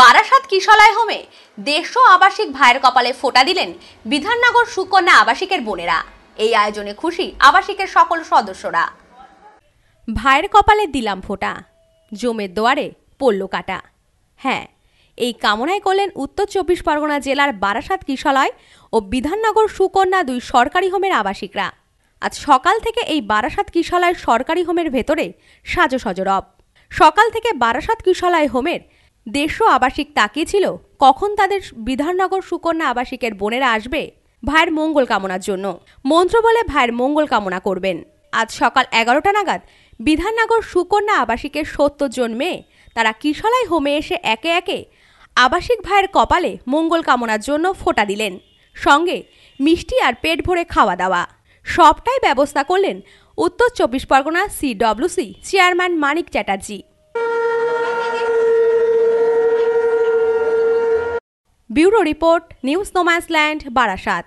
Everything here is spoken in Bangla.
বারাসাত কিশলায় হোমে দেড়শো আবাসিক ভাইয়ের কপালে ফোটা দিলেন বিধাননগর সুকন্যা আবাসিকের বোনেরা এই আয়োজনে খুশি আবাসিকের সকল সদস্যরা ভাইয়ের কপালে দিলাম ফোটা জমের দোয়ারে পড়ল কাটা হ্যাঁ এই কামনায় করলেন উত্তর চব্বিশ পরগনা জেলার বারাসাত কিশলয় ও বিধাননগর সুকন্যা দুই সরকারি হোমের আবাসিকরা আজ সকাল থেকে এই বারাসাত কিশলায় সরকারি হোমের ভেতরে সাজো সজরব সকাল থেকে বারাসাত কিশলায় হোমের দেড়শো আবাসিক ছিল কখন তাদের বিধাননগর সুকন্যা আবাসিকের বোনেরা আসবে ভাইয়ের মঙ্গল কামনার জন্য মন্ত্র বলে ভাইয়ের মঙ্গল কামনা করবেন আজ সকাল এগারোটা নাগাদ বিধাননগর সুকন্যা আবাসিকের সত্তর জন মেয়ে তারা কিশলায় হোমে এসে একে একে আবাসিক ভাইয়ের কপালে মঙ্গল কামনার জন্য ফোটা দিলেন সঙ্গে মিষ্টি আর পেট ভরে খাওয়া দাওয়া সবটাই ব্যবস্থা করলেন Uttar Chabbish Pargana CWC chairman Manik Chatterjee bureau report news no man's land Barasat